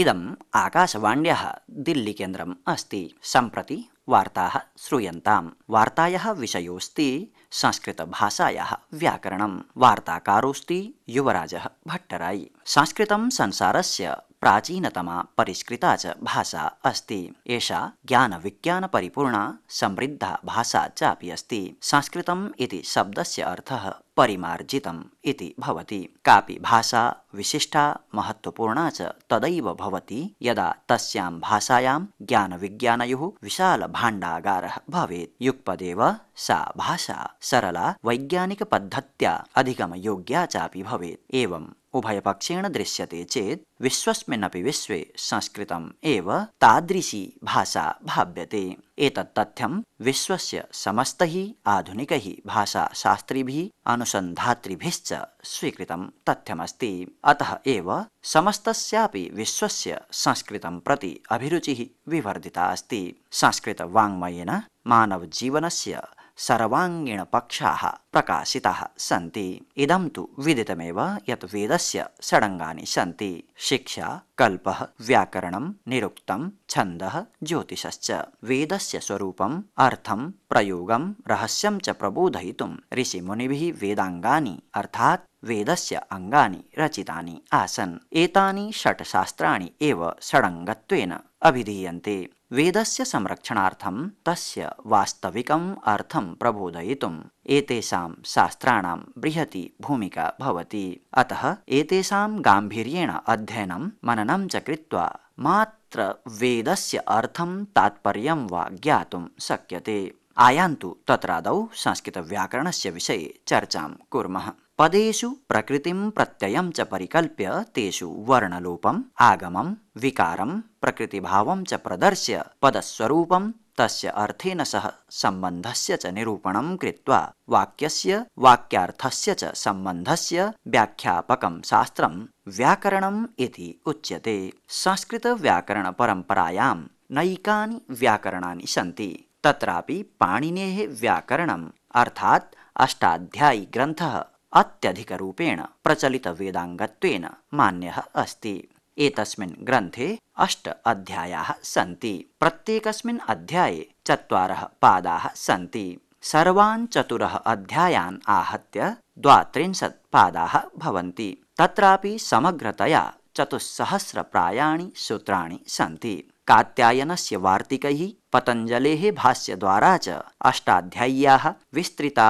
इदम् आकाशवाण्यः दिल्लीकेन्द्रम् अस्ति सम्प्रति वार्ताः श्रूयन्तां वार्तायाः विषयोऽस्ति संस्कृतभाषायाः व्याकरणं वार्ताकारोऽस्ति युवराजः भट्टरायि संस्कृतं संसारस्य प्राचीनतमा परिष्कृता च भाषा अस्ति एषा ज्ञानविज्ञानपरिपूर्णा समृद्धा भाषा चापि अस्ति संस्कृतम् इति शब्दस्य अर्थः परिमार्जितम् इति भवति कापि भाषा विशिष्टा महत्त्वपूर्णा च तदैव भवति यदा तस्यां भाषायां ज्ञानविज्ञानयोः विशालभाण्डागारः भवेत् युक्पदेव सा भाषा सरला वैज्ञानिकपद्धत्या अधिगमयोग्या चापि भवेत् एवं उभयपक्षेण दृश्यते चेत् विश्वस्मिन्नपि विश्वे संस्कृतम् एव तादृशी भाषा भाव्यते एतत् तथ्यं विश्वस्य समस्तैः आधुनिकैः भाषाशास्त्रिभिः अनुसन्धातृभिश्च स्वीकृतं तथ्यमस्ति अतः एव समस्तस्यापि विश्वस्य संस्कृतं प्रति अभिरुचिः विवर्धिता अस्ति संस्कृतवाङ्मयेन मानवजीवनस्य सर्वाङ्गीणपक्षाः प्रकाशिताः सन्ति इदं तु विदितमेव यत् वेदस्य षडङ्गानि सन्ति शिक्षा कल्पः व्याकरणं निरुक्तं छन्दः ज्योतिषश्च वेदस्य स्वरूपम् अर्थं प्रयोगं रहस्यं च प्रबोधयितुं ऋषिमुनिभिः वेदाङ्गानि अर्थात् वेदस्य अङ्गानि रचितानि आसन् एतानि षट् शास्त्राणि एव षडङ्गत्वेन अभिधीयन्ते वेदस्य संरक्षणार्थं तस्य वास्तविकम् अर्थं प्रबोधयितुम् एतेषां शास्त्राणां बृहती भूमिका भवति अतः एतेषाम् गाम्भीर्येण मननं च कृत्वा मात्र वेदस्य अर्थं तात्पर्यं वा ज्ञातुं शक्यते आयान्तु तत्रादौ संस्कृतव्याकरणस्य विषये चर्चां कुर्मः पदेशु प्रकृति प्रत्ययं च परिकल्प्य तेषु वर्णलोपम् आगमं विकारं प्रकृतिभावं च प्रदर्श्य पदस्वरूपं तस्य अर्थेन सह सम्बन्धस्य च निरूपणं कृत्वा वाक्यस्य वाक्यार्थस्य च सम्बन्धस्य व्याख्यापकं शास्त्रं व्याकरणम् इति उच्यते संस्कृतव्याकरणपरम्परायां नैकानि व्याकरणानि सन्ति तत्रापि पाणिनेः व्याकरणम् अर्थात् अष्टाध्यायी ग्रन्थः अत्यधिकरूपेण प्रचलितवेदाङ्गत्वेन मान्यः अस्ति एतस्मिन् ग्रन्थे अष्ट अध्यायाः सन्ति प्रत्येकस्मिन् अध्याये चत्वारः पादाः सन्ति सर्वान् चतुरः अध्यायान् आहत्य द्वात्रिंशत् पादाः भवन्ति तत्रापि समग्रतया चतुस्सहस्रप्रायाणि सूत्राणि सन्ति कात्यायनस्य वार्तिकैः पतञ्जलेः भाष्यद्वारा च अष्टाध्याय्याः विस्तृता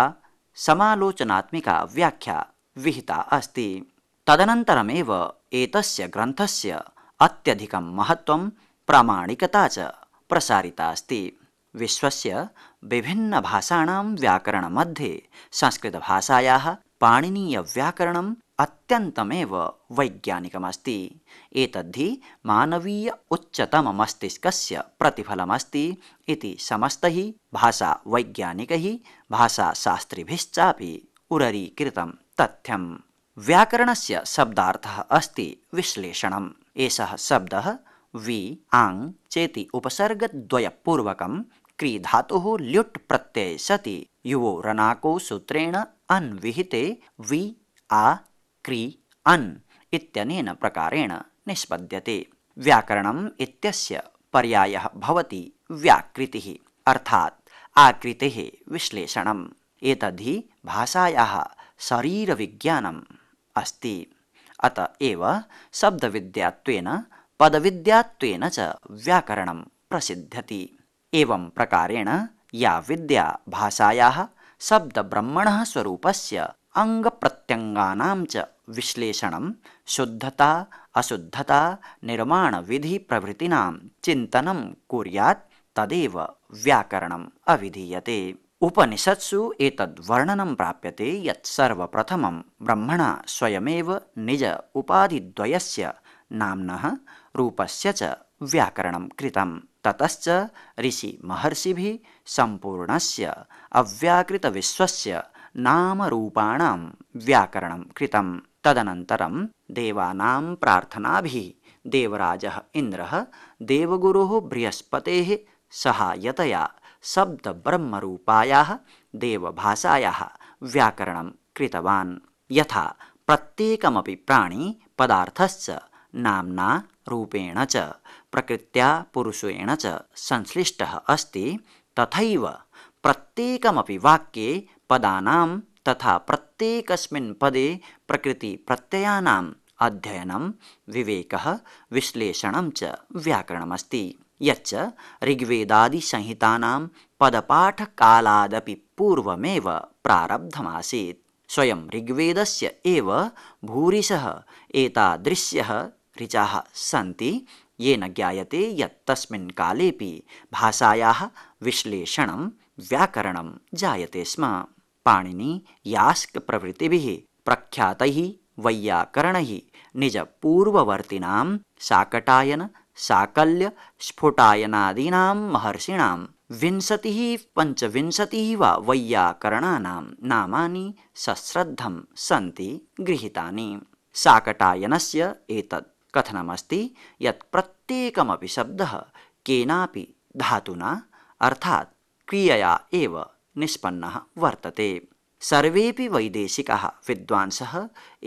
समालोचनात्मिका व्याख्या विहिता अस्ति तदनन्तरमेव एतस्य ग्रन्थस्य अत्यधिकं महत्त्वं प्रामाणिकता च प्रसारिता अस्ति विश्वस्य विभिन्नभाषाणां व्याकरणमध्ये संस्कृतभाषायाः पाणनीय पाणिनीयव्याकरणम् अत्यन्तमेव वैज्ञानिकमस्ति एतद्धि मानवीय उच्चतममस्तिष्कस्य प्रतिफलमस्ति इति समस्तैः भाषावैज्ञानिकैः भाषाशास्त्रिभिश्चापि उररीकृतं तथ्यं व्याकरणस्य शब्दार्थः अस्ति विश्लेषणम् एषः शब्दः वि आङ् चेति उपसर्गद्वयपूर्वकं क्रीधातुः ल्युट् प्रत्यये सति युवो रनाको सूत्रेण अन् विहिते वि आ क्री अन् इत्यनेन प्रकारेण निष्पद्यते व्याकरणम् इत्यस्य पर्यायः भवति व्याकृतिः अर्थात् आकृतेः विश्लेषणम् एतद्धि भाषायाः शरीरविज्ञानम् अस्ति अत एव शब्दविद्यात्वेन पदविद्यात्वेन च व्याकरणं प्रसिद्ध्यति एवं प्रकारेण या विद्या भाषायाः शब्दब्रह्मणः स्वरूपस्य च विश्लेषणं शुद्धता अशुद्धता निर्माणविधिप्रभृतीनाम् चिन्तनं कुर्यात् तदेव व्याकरणम् अभिधीयते उपनिषत्सु एतद्वर्णनं प्राप्यते यत् सर्वप्रथमं ब्रह्मणा स्वयमेव निज उपाधिद्वयस्य नाम्नः रूपस्य च व्याकरणं कृतम् ततश्च ऋषि महर्षि भी संपूर्णस्य अव्याकृत विश्वस्य नाम रूपाणां व्याकरणं कृतं तदनन्तरं देवानां प्रार्थनाभिः देवराजः इन्द्रः देवगुरुः बृहस्पतेः सहायतया शब्दब्रह्मरूपायाः देवभाषायाः व्याकरणं कृतवान् यथा प्रत्येकमपि प्राणी पदार्थश्च नाम्ना रूपेण च प्रकृत्या पुरुषेण च संश्लिष्टः अस्ति तथैव प्रत्येकमपि वाक्ये पदानां तथा प्रत्येकस्मिन् पदे प्रकृतिप्रत्ययानाम् अध्ययनं विवेकः विश्लेषणं च व्याकरणमस्ति यच्च ऋग्वेदादिसंहितानां पदपाठकालादपि पूर्वमेव प्रारब्धमासीत् स्वयं ऋग्वेदस्य एव भूरिशः एतादृश्यः ऋचाः सन्ति येन ज्ञायते यत् तस्मिन् कालेऽपि भाषायाः विश्लेषणं व्याकरणं जायते स्म पाणिनि यास्क प्रभृतिभिः प्रख्यातैः वैयाकरणैः निज पूर्ववर्तिनाम् शाकटायन साकल्य स्फुटायनादीनाम् महर्षिणां विंशतिः पञ्चविंशतिः वा वैयाकरणानां नामानि सश्रद्धं सन्ति गृहीतानि साकटायनस्य एतत् कथनमस्ति यत् प्रत्येकमपि शब्दः केनापि धातुना अर्थात् क्रियया एव निष्पन्नः वर्तते सर्वेपि वैदेशिकाः विद्वांसः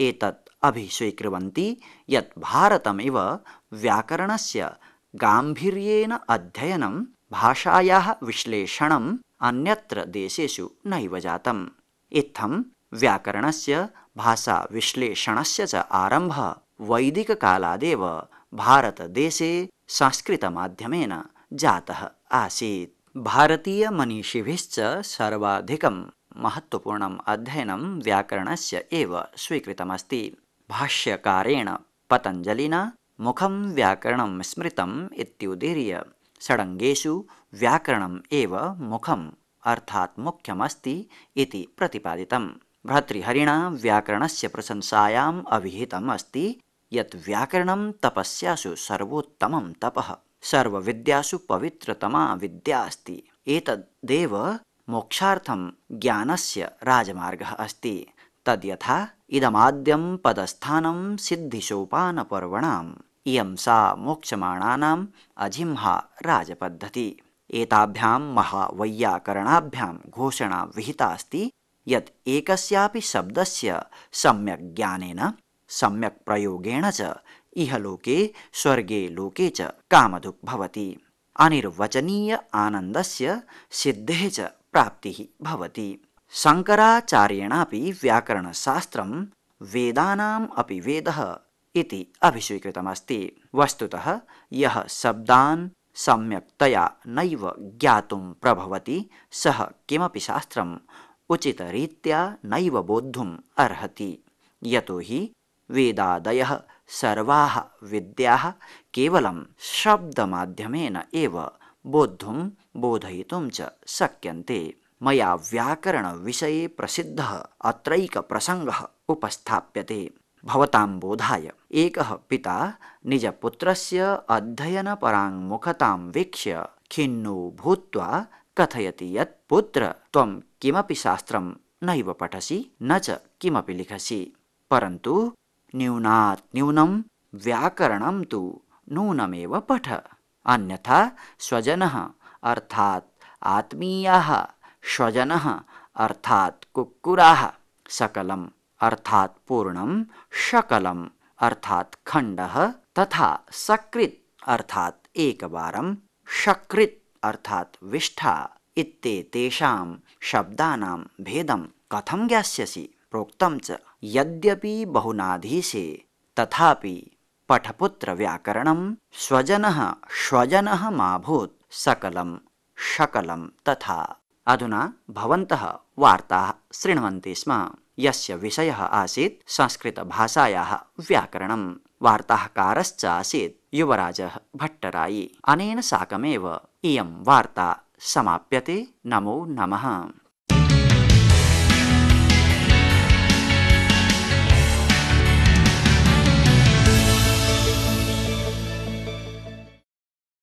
एतत् अभिस्वीकुर्वन्ति यत् भारतमिव व्याकरणस्य गाम्भीर्येण अध्ययनं भाषायाः विश्लेषणम् अन्यत्र देशेषु नैव जातम् इत्थं व्याकरणस्य भाषाविश्लेषणस्य च आरम्भः वैदिककालादेव भारतदेशे संस्कृतमाध्यमेन जातः आसीत् भारतीयमनीषिभिश्च सर्वाधिकं महत्त्वपूर्णम् अध्ययनं व्याकरणस्य एव स्वीकृतमस्ति भाष्यकारेण पतञ्जलिना मुखं व्याकरणं स्मृतम् इत्युदीर्य षडङ्गेषु व्याकरणम् एव मुखम् अर्थात् मुख्यमस्ति इति प्रतिपादितं भर्तृहरिणा व्याकरणस्य प्रशंसायाम् अभिहितम् अस्ति यत् व्याकरणं तपस्यासु सर्वोत्तमं तपः सर्वविद्यासु पवित्रतमा विद्या अस्ति एतदेव मोक्षार्थं ज्ञानस्य राजमार्गः अस्ति तद्यथा इदमाद्यं पदस्थानं सिद्धिसोपानपर्वणाम् इयं सा मोक्षमाणानाम् अजिम्हा राजपद्धति एताभ्यां महावैयाकरणाभ्यां घोषणा विहिता अस्ति यत् एकस्यापि शब्दस्य सम्यक् ज्ञानेन सम्यक प्रयोगेण च इहलोके स्वर्गे लोके च कामधुक् भवति अनिर्वचनीय आनन्दस्य सिद्धेः च प्राप्तिः भवति शङ्कराचार्येणापि व्याकरणशास्त्रं वेदानाम् अपि वेदः इति अभिस्वीकृतमस्ति वस्तुतः यः शब्दान् सम्यक्तया नैव ज्ञातुं प्रभवति सः किमपि शास्त्रम् उचितरीत्या नैव बोद्धुम् अर्हति यतो हि वेदादय सर्वा विद्या केवलं शब्दमाध्यमेन एव बोद्धुं बोधयितुं च शक्यन्ते मया व्याकरणविषये प्रसिद्धः अत्रैकप्रसङ्गः उपस्थाप्यते भवतां बोधाय एकः पिता निजपुत्रस्य अध्ययनपराङ्मुखतां वीक्ष्य खिन्नो भूत्वा कथयति यत् पुत्र त्वं किमपि शास्त्रं नैव पठसि न च किमपि लिखसि परन्तु न्यूनात् न्यूनं व्याकरणं तु नूनमेव पठ अन्यथा स्वजनः अर्थात् आत्मीयाः स्वजनः अर्थात् कुक्कुराः सकलम् अर्थात् पूर्णं शकलम् अर्थात् खण्डः तथा सकृत् अर्थात् एकवारं शकृत् अर्थात् विष्ठा इत्येतेषां शब्दानां भेदं कथं ज्ञास्यसि प्रोक्तं च यद्यपि बहुनाधीशे तथापि पठपुत्रव्याकरणं स्वजनः स्वजनः माभूत् सकलं शकलं तथा अधुना भवन्तः वार्ताः शृण्वन्ति स्म यस्य विषयः आसीत् संस्कृतभाषायाः व्याकरणं वार्ताकारश्च आसीत् युवराजः भट्टरायी अनेन साकमेव इयं वार्ता समाप्यते नमो नमः